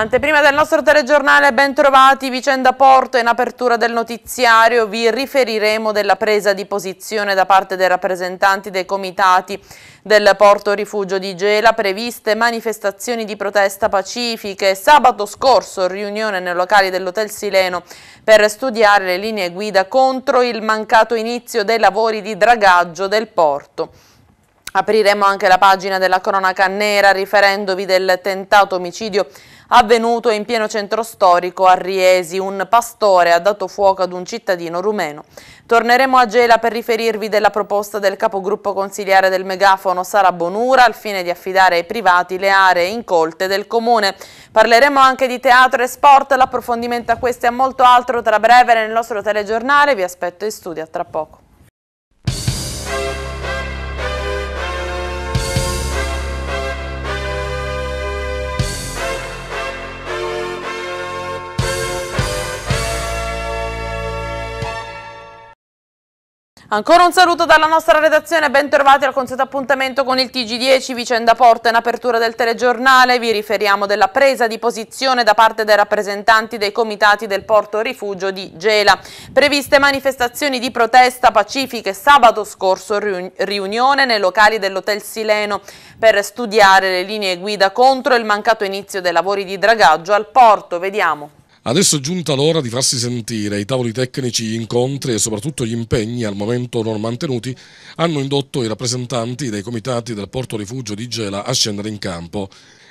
Anteprima del nostro telegiornale, ben trovati, vicenda Porto in apertura del notiziario, vi riferiremo della presa di posizione da parte dei rappresentanti dei comitati del Porto Rifugio di Gela, previste manifestazioni di protesta pacifiche, sabato scorso riunione nei locali dell'Hotel Sileno per studiare le linee guida contro il mancato inizio dei lavori di dragaggio del porto. Apriremo anche la pagina della cronaca nera riferendovi del tentato omicidio avvenuto in pieno centro storico a Riesi. Un pastore ha dato fuoco ad un cittadino rumeno. Torneremo a Gela per riferirvi della proposta del capogruppo consigliare del megafono Sara Bonura al fine di affidare ai privati le aree incolte del comune. Parleremo anche di teatro e sport, l'approfondimento a questo e a molto altro tra breve nel nostro telegiornale. Vi aspetto in studio a tra poco. Ancora un saluto dalla nostra redazione, bentrovati al consueto appuntamento con il TG10, vicenda porta in apertura del telegiornale, vi riferiamo della presa di posizione da parte dei rappresentanti dei comitati del porto rifugio di Gela. Previste manifestazioni di protesta pacifiche sabato scorso, riunione nei locali dell'Hotel Sileno per studiare le linee guida contro il mancato inizio dei lavori di dragaggio al porto, vediamo. Adesso è giunta l'ora di farsi sentire. I tavoli tecnici, gli incontri e soprattutto gli impegni al momento non mantenuti hanno indotto i rappresentanti dei comitati del porto rifugio di Gela a scendere in campo.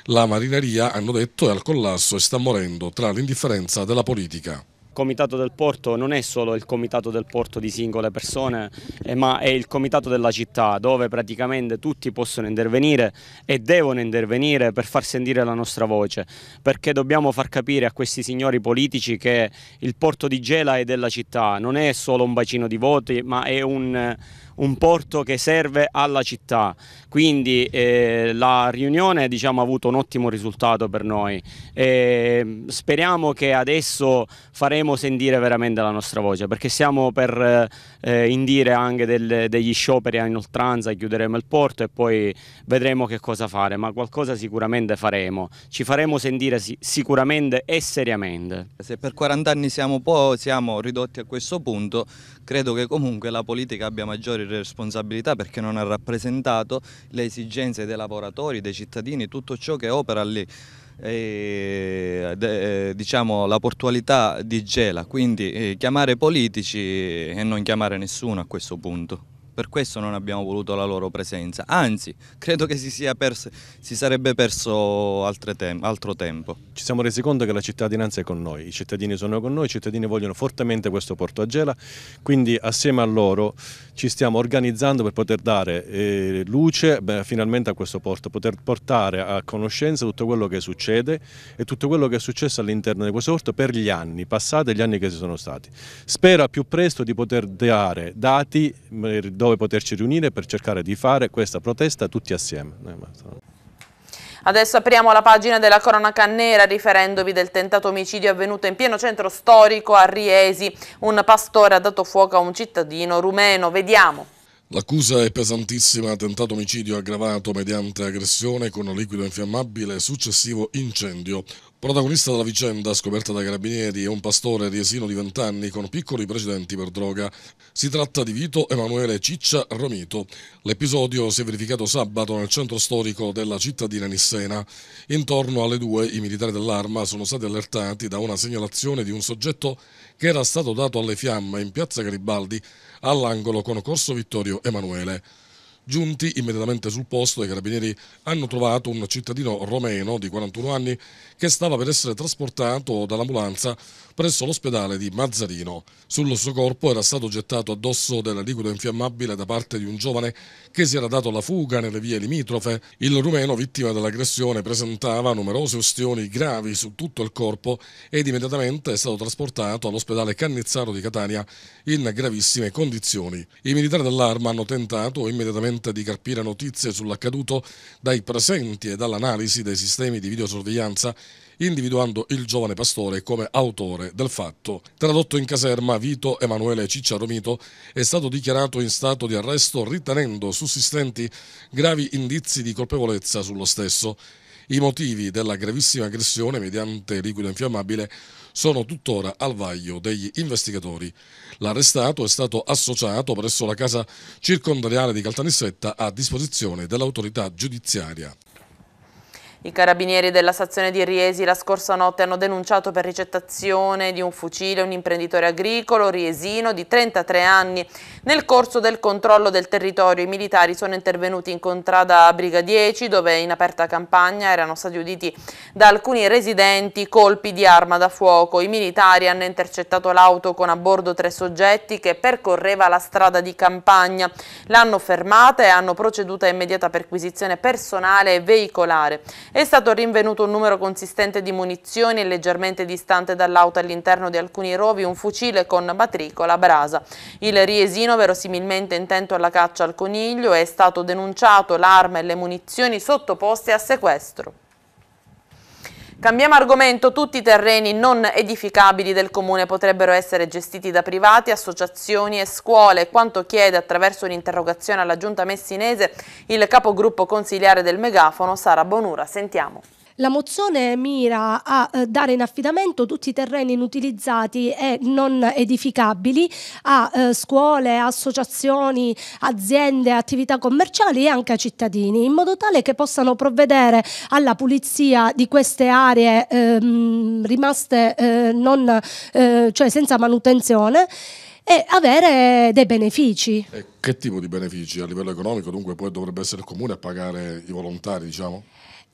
La marineria, hanno detto, è al collasso e sta morendo tra l'indifferenza della politica comitato del porto non è solo il comitato del porto di singole persone, eh, ma è il comitato della città dove praticamente tutti possono intervenire e devono intervenire per far sentire la nostra voce, perché dobbiamo far capire a questi signori politici che il porto di Gela è della città, non è solo un bacino di voti, ma è un un porto che serve alla città. Quindi eh, la riunione diciamo, ha avuto un ottimo risultato per noi. E speriamo che adesso faremo sentire veramente la nostra voce perché siamo per eh, eh indire anche del, degli scioperi a inoltranza, chiuderemo il porto e poi vedremo che cosa fare, ma qualcosa sicuramente faremo. Ci faremo sentire sicuramente e seriamente. Se per 40 anni siamo, po siamo ridotti a questo punto, credo che comunque la politica abbia maggiori responsabilità perché non ha rappresentato le esigenze dei lavoratori, dei cittadini, tutto ciò che opera lì. E, de, diciamo, la portualità di Gela, quindi eh, chiamare politici e non chiamare nessuno a questo punto per questo non abbiamo voluto la loro presenza, anzi credo che si, sia perso, si sarebbe perso tem altro tempo. Ci siamo resi conto che la cittadinanza è con noi, i cittadini sono con noi, i cittadini vogliono fortemente questo Porto a Gela, quindi assieme a loro ci stiamo organizzando per poter dare eh, luce beh, finalmente a questo porto, poter portare a conoscenza tutto quello che succede e tutto quello che è successo all'interno di questo porto per gli anni passati e gli anni che si sono stati. Spero a più presto di poter dare dati, mm, dove poterci riunire per cercare di fare questa protesta tutti assieme. Eh, Adesso apriamo la pagina della cronaca nera riferendovi del tentato omicidio avvenuto in pieno centro storico a Riesi. Un pastore ha dato fuoco a un cittadino rumeno. Vediamo. L'accusa è pesantissima, tentato omicidio aggravato mediante aggressione con liquido infiammabile e successivo incendio. Protagonista della vicenda scoperta dai carabinieri è un pastore riesino di 20 anni con piccoli precedenti per droga. Si tratta di Vito Emanuele Ciccia Romito. L'episodio si è verificato sabato nel centro storico della cittadina Nissena. Intorno alle due i militari dell'arma sono stati allertati da una segnalazione di un soggetto che era stato dato alle fiamme in piazza Garibaldi all'angolo con Corso Vittorio Emanuele. Giunti immediatamente sul posto, i carabinieri hanno trovato un cittadino romeno di 41 anni che stava per essere trasportato dall'ambulanza presso l'ospedale di Mazzarino. Sul suo corpo era stato gettato addosso del liquido infiammabile da parte di un giovane che si era dato la fuga nelle vie limitrofe. Il rumeno, vittima dell'aggressione, presentava numerose ustioni gravi su tutto il corpo ed immediatamente è stato trasportato all'ospedale Cannizzaro di Catania in gravissime condizioni. I militari dell'arma hanno tentato immediatamente consente di carpire notizie sull'accaduto dai presenti e dall'analisi dei sistemi di videosorveglianza individuando il giovane pastore come autore del fatto. Tradotto in caserma, Vito Emanuele Cicciaromito è stato dichiarato in stato di arresto ritenendo sussistenti gravi indizi di colpevolezza sullo stesso. I motivi della gravissima aggressione mediante liquido infiammabile sono tuttora al vaglio degli investigatori. L'arrestato è stato associato presso la casa circondariale di Caltanissetta a disposizione dell'autorità giudiziaria. I carabinieri della stazione di Riesi la scorsa notte hanno denunciato per ricettazione di un fucile un imprenditore agricolo riesino di 33 anni. Nel corso del controllo del territorio i militari sono intervenuti in contrada Briga 10 dove in aperta campagna erano stati uditi da alcuni residenti colpi di arma da fuoco. I militari hanno intercettato l'auto con a bordo tre soggetti che percorreva la strada di campagna. L'hanno fermata e hanno proceduto a immediata perquisizione personale e veicolare è stato rinvenuto un numero consistente di munizioni e leggermente distante dall'auto all'interno di alcuni rovi un fucile con matricola brasa. Il riesino, verosimilmente intento alla caccia al coniglio, è stato denunciato l'arma e le munizioni sottoposte a sequestro. Cambiamo argomento, tutti i terreni non edificabili del Comune potrebbero essere gestiti da privati, associazioni e scuole, quanto chiede attraverso un'interrogazione alla Giunta Messinese il capogruppo consigliare del Megafono, Sara Bonura. Sentiamo. La mozione mira a eh, dare in affidamento tutti i terreni inutilizzati e non edificabili a eh, scuole, associazioni, aziende, attività commerciali e anche a cittadini, in modo tale che possano provvedere alla pulizia di queste aree ehm, rimaste eh, non, eh, cioè senza manutenzione e avere dei benefici. E che tipo di benefici? A livello economico dunque poi dovrebbe essere il comune a pagare i volontari diciamo?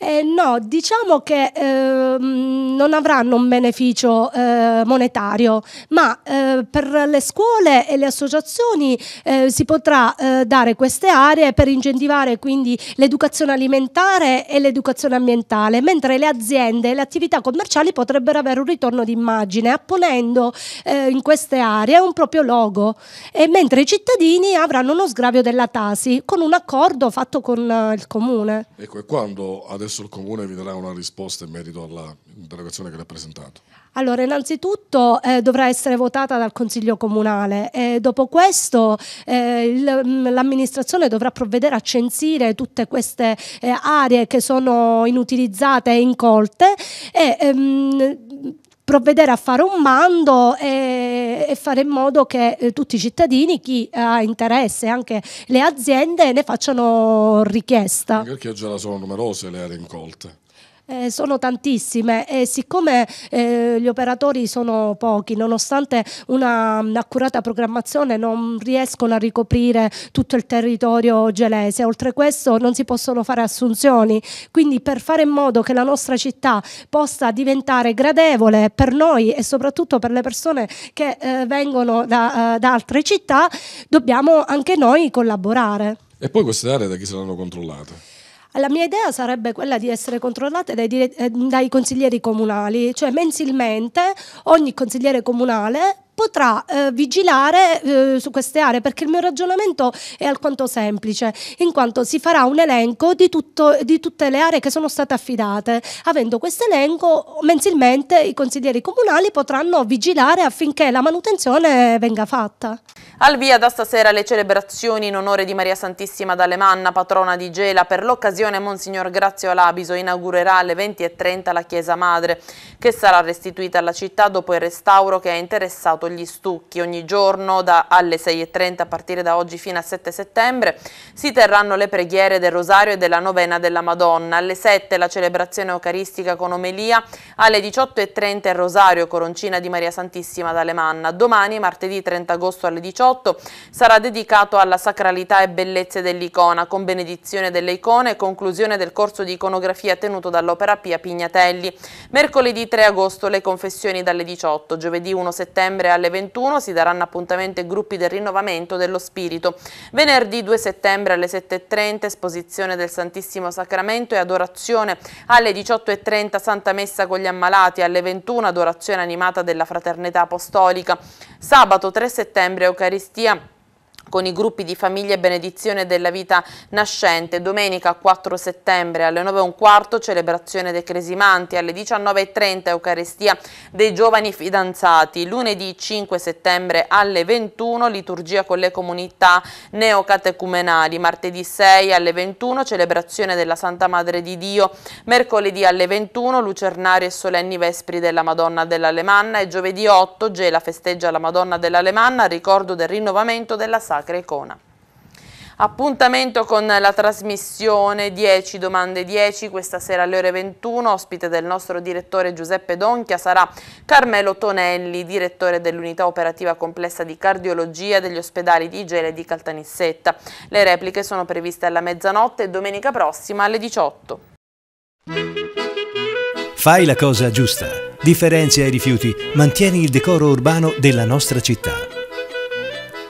Eh, no, diciamo che eh, non avranno un beneficio eh, monetario, ma eh, per le scuole e le associazioni eh, si potrà eh, dare queste aree per incentivare quindi l'educazione alimentare e l'educazione ambientale, mentre le aziende e le attività commerciali potrebbero avere un ritorno d'immagine apponendo in queste aree un proprio logo, e mentre i cittadini avranno uno sgravio della Tasi con un accordo fatto con il comune. Ecco, e quando adesso adesso il Comune vi darà una risposta in merito all'interrogazione che l'ha presentato. Allora, innanzitutto eh, dovrà essere votata dal Consiglio Comunale e eh, dopo questo eh, mm, l'amministrazione dovrà provvedere a censire tutte queste eh, aree che sono inutilizzate e incolte e ehm, provvedere a fare un mando e, e fare in modo che eh, tutti i cittadini, chi ha interesse, anche le aziende ne facciano richiesta. perché già sono numerose le aree incolte. Eh, sono tantissime e siccome eh, gli operatori sono pochi, nonostante un'accurata programmazione non riescono a ricoprire tutto il territorio gelese, oltre a questo non si possono fare assunzioni, quindi per fare in modo che la nostra città possa diventare gradevole per noi e soprattutto per le persone che eh, vengono da, eh, da altre città, dobbiamo anche noi collaborare. E poi queste aree da chi saranno controllate? La mia idea sarebbe quella di essere controllate dai, eh, dai consiglieri comunali, cioè mensilmente ogni consigliere comunale potrà eh, vigilare eh, su queste aree perché il mio ragionamento è alquanto semplice in quanto si farà un elenco di, tutto, di tutte le aree che sono state affidate avendo questo elenco mensilmente i consiglieri comunali potranno vigilare affinché la manutenzione venga fatta al via da stasera le celebrazioni in onore di Maria Santissima d'Alemanna, patrona di Gela. Per l'occasione Monsignor Grazio Alabiso inaugurerà alle 20.30 la Chiesa Madre, che sarà restituita alla città dopo il restauro che ha interessato Stato gli stucchi ogni giorno da, alle 6.30 a partire da oggi fino a 7 settembre. Si terranno le preghiere del Rosario e della Novena della Madonna. Alle 7 la celebrazione eucaristica con omelia, alle 18.30 il Rosario Coroncina di Maria Santissima d'Alemanna. Domani, martedì 30 agosto alle 18, sarà dedicato alla sacralità e bellezze dell'icona, con benedizione delle icone e conclusione del corso di iconografia tenuto dall'Opera Pia Pignatelli. Mercoledì 3 agosto le confessioni dalle 18, giovedì 1 settembre alle 21 si daranno appuntamento ai gruppi del rinnovamento dello spirito. Venerdì 2 settembre alle 7.30 esposizione del Santissimo Sacramento e adorazione. Alle 18.30 Santa Messa con gli ammalati, alle 21 adorazione animata della Fraternità Apostolica. Sabato 3 settembre Eucaristia con i gruppi di famiglia e benedizione della vita nascente. Domenica 4 settembre alle 9.15 celebrazione dei cresimanti, alle 19.30 Eucaristia dei giovani fidanzati. Lunedì 5 settembre alle 21 liturgia con le comunità neocatecumenali. Martedì 6 alle 21 celebrazione della Santa Madre di Dio. Mercoledì alle 21 lucernari e solenni vespri della Madonna dell'Alemanna e giovedì 8 Gela festeggia la Madonna dell'Alemanna a ricordo del rinnovamento della Sacra Crecona. Appuntamento con la trasmissione 10 domande 10 questa sera alle ore 21, ospite del nostro direttore Giuseppe Donchia sarà Carmelo Tonelli, direttore dell'unità operativa complessa di cardiologia degli ospedali di Igele e di Caltanissetta. Le repliche sono previste alla mezzanotte domenica prossima alle 18. Fai la cosa giusta, differenzia i rifiuti, mantieni il decoro urbano della nostra città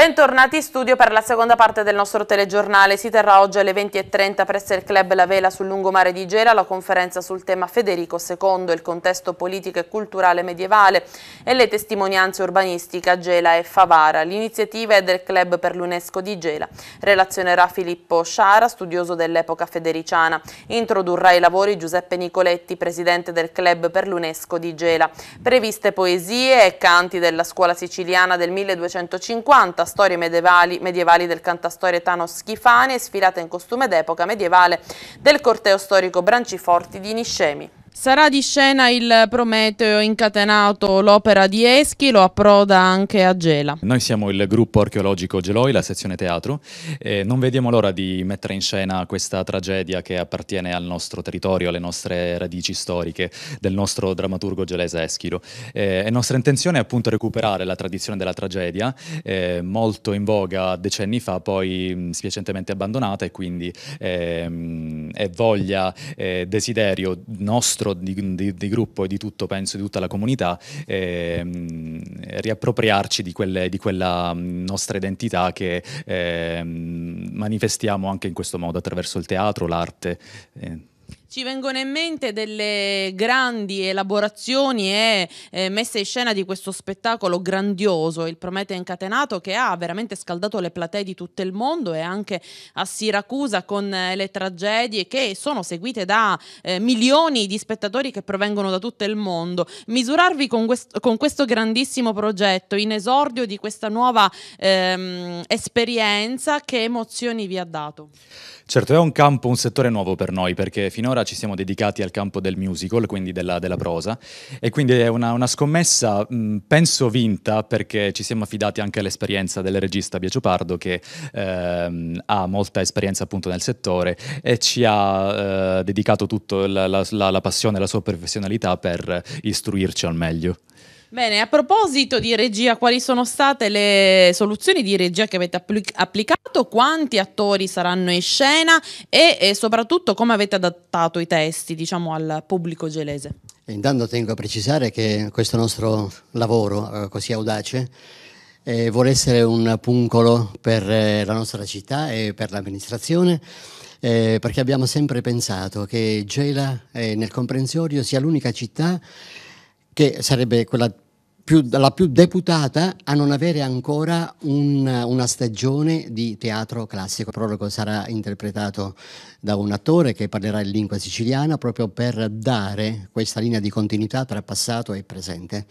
Bentornati in studio per la seconda parte del nostro telegiornale. Si terrà oggi alle 20.30 presso il club La Vela sul lungomare di Gela la conferenza sul tema Federico II, il contesto politico e culturale medievale e le testimonianze urbanistiche a Gela e Favara. L'iniziativa è del club per l'UNESCO di Gela. Relazionerà Filippo Sciara, studioso dell'epoca federiciana. Introdurrà i lavori Giuseppe Nicoletti, presidente del club per l'UNESCO di Gela. Previste poesie e canti della scuola siciliana del 1250 cantastorie medievali, medievali del cantastorie Tano Schifani e sfilata in costume d'epoca medievale del corteo storico Branciforti di Niscemi. Sarà di scena il Prometeo incatenato, l'opera di Eschilo approda anche a Gela. Noi siamo il gruppo archeologico Geloi, la sezione teatro, e non vediamo l'ora di mettere in scena questa tragedia che appartiene al nostro territorio, alle nostre radici storiche, del nostro drammaturgo gelese Eschilo. E la nostra intenzione è appunto recuperare la tradizione della tragedia, eh, molto in voga decenni fa, poi spiacentemente abbandonata e quindi eh, è voglia, eh, desiderio nostro nostro, di, di, di gruppo e di tutto, penso, di tutta la comunità, eh, riappropriarci di, quelle, di, quella mm, nostra identità che eh, manifestiamo anche in questo modo, attraverso il teatro, l'arte. Eh. Ci vengono in mente delle grandi elaborazioni e eh, messe in scena di questo spettacolo grandioso, il Promete incatenato, che ha veramente scaldato le platee di tutto il mondo e anche a Siracusa con eh, le tragedie che sono seguite da eh, milioni di spettatori che provengono da tutto il mondo. Misurarvi con, quest- con questo grandissimo progetto in esordio di questa nuova ehm, esperienza, che emozioni vi ha dato? Certo, è un campo, un settore nuovo per noi perché finora gara ci siamo dedicati al campo del musical, quindi della, della prosa, e quindi è una, una scommessa, mh, penso vinta, perché ci siamo affidati anche all'esperienza del regista Biagio Pardo, che ehm, ha molta esperienza appunto nel settore e ci ha eh, dedicato tutta la, la, la, la passione e la sua professionalità per istruirci al meglio. Bene, a proposito di regia, quali sono state le soluzioni di regia che avete appli applicato? Quanti attori saranno in scena e, e, soprattutto come avete adattato i testi diciamo, al pubblico gelese? Intanto tengo a precisare che questo nostro lavoro eh, così audace eh, vuole essere un puncolo per eh, la nostra città e per l'amministrazione. Eh, perché abbiamo sempre pensato che Gela eh, nel comprensorio sia l'unica città che sarebbe quella più, la più deputata a non avere ancora un, una stagione di teatro classico. Il prologo sarà interpretato da un attore che parlerà in lingua siciliana proprio per dare questa linea di continuità tra passato e presente.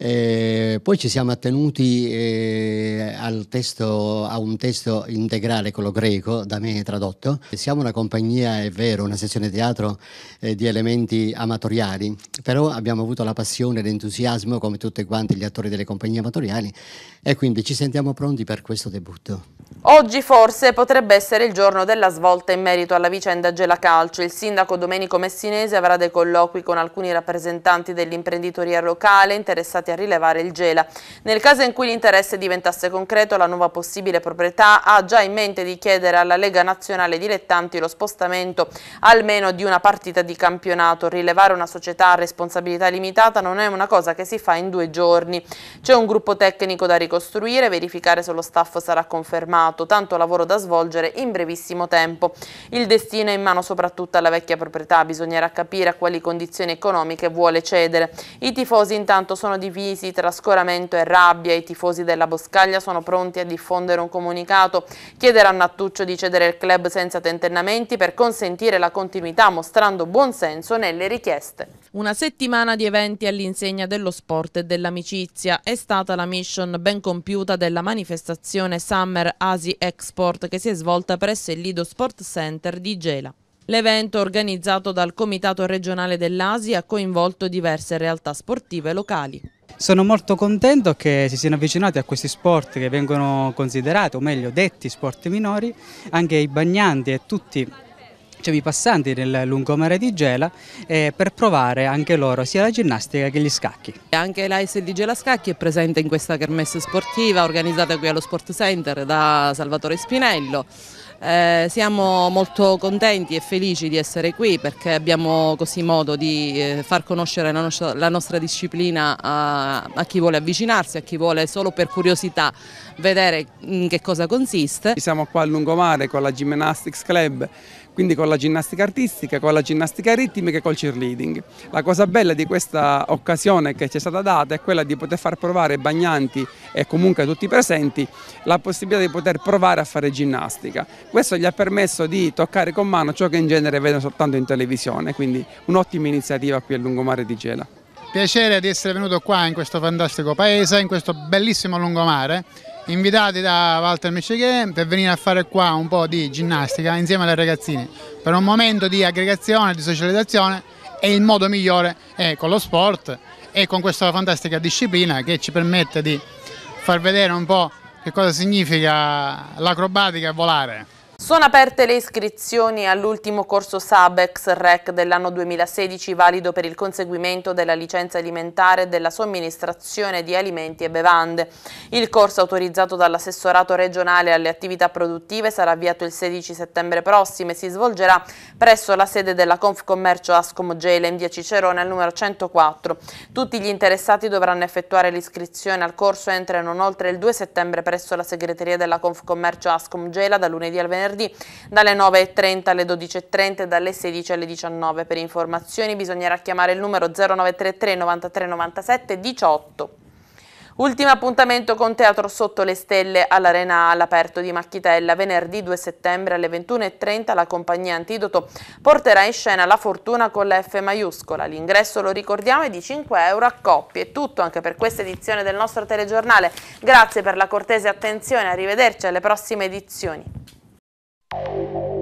Eh, poi ci siamo attenuti eh, testo, a un testo integrale, quello greco, da me tradotto. Siamo una compagnia, è vero, una sezione teatro eh, di elementi amatoriali, però abbiamo avuto la passione e l'entusiasmo, come tutti quanti gli attori delle compagnie amatoriali, e quindi ci sentiamo pronti per questo debutto. Oggi forse potrebbe essere il giorno della svolta in merito alla vicenda Gela Calcio. Il sindaco Domenico Messinese avrà dei colloqui con alcuni rappresentanti dell'imprenditoria locale interessati a rilevare il Gela. Nel caso in cui l'interesse diventasse concreto, la nuova possibile proprietà ha già in mente di chiedere alla Lega Nazionale Dilettanti lo spostamento almeno di una partita di campionato. Rilevare una società a responsabilità limitata non è una cosa che si fa in due giorni. C'è un gruppo tecnico da ricostruire, verificare se lo staff sarà confermato, tanto lavoro da svolgere in brevissimo tempo. Il destino è in mano soprattutto alla vecchia proprietà, bisognerà capire a quali condizioni economiche vuole cedere. I tifosi intanto sono divisi divisi tra scoramento e rabbia. I tifosi della Boscaglia sono pronti a diffondere un comunicato. Chiederanno a Tuccio di cedere il club senza tentennamenti per consentire la continuità mostrando buonsenso nelle richieste. Una settimana di eventi all'insegna dello sport e dell'amicizia è stata la mission ben compiuta della manifestazione Summer Asi Export che si è svolta presso il Lido Sport Center di Gela. L'evento organizzato dal Comitato regionale dell'Asia ha coinvolto diverse realtà sportive locali. Sono molto contento che si siano avvicinati a questi sport che vengono considerati, o meglio detti sport minori, anche i bagnanti e tutti cioè i passanti nel lungomare di Gela eh, per provare anche loro sia la ginnastica che gli scacchi. Anche l'AIS di Gela Scacchi è presente in questa kermesse sportiva organizzata qui allo Sport Center da Salvatore Spinello. Eh, siamo molto contenti e felici di essere qui perché abbiamo così modo di eh, far conoscere la nostra, la nostra disciplina a, a, chi vuole avvicinarsi, a chi vuole solo per curiosità vedere in mm, che cosa consiste. Siamo qua a lungomare con la Gymnastics Club quindi con la ginnastica artistica, con la ginnastica ritmica e col cheerleading. La cosa bella di questa occasione che ci è stata data è quella di poter far provare ai bagnanti e comunque a tutti i presenti la possibilità di poter provare a fare ginnastica. Questo gli ha permesso di toccare con mano ciò che in genere vedono soltanto in televisione, quindi un'ottima iniziativa qui al Lungomare di Gela. Piacere di essere venuto qua in questo fantastico paese, in questo bellissimo lungomare invitati da Walter Micheghe per venire a fare qua un po' di ginnastica insieme alle ragazzine per un momento di aggregazione, di socializzazione e il modo migliore è con lo sport e con questa fantastica disciplina che ci permette di far vedere un po' che cosa significa l'acrobatica e volare. Sono aperte le iscrizioni all'ultimo corso SABEX REC dell'anno 2016 valido per il conseguimento della licenza alimentare e della somministrazione di alimenti e bevande. Il corso autorizzato dall'assessorato regionale alle attività produttive sarà avviato il 16 settembre prossimo e si svolgerà presso la sede della Confcommercio Ascom Gela in via Cicerone al numero 104. Tutti gli interessati dovranno effettuare l'iscrizione al corso entro e non oltre il 2 settembre presso la segreteria della Confcommercio Ascom Gela da lunedì al venerdì venerdì dalle 9.30 alle 12.30 e dalle 16 alle 19. Per informazioni bisognerà chiamare il numero 0933 93 97 18. Ultimo appuntamento con Teatro Sotto le Stelle all'Arena all'aperto di Macchitella. Venerdì 2 settembre alle 21.30 la compagnia Antidoto porterà in scena La Fortuna con la F maiuscola. L'ingresso, lo ricordiamo, è di 5 euro a coppie. È tutto anche per questa edizione del nostro telegiornale. Grazie per la cortese attenzione, arrivederci alle prossime edizioni. Thank you.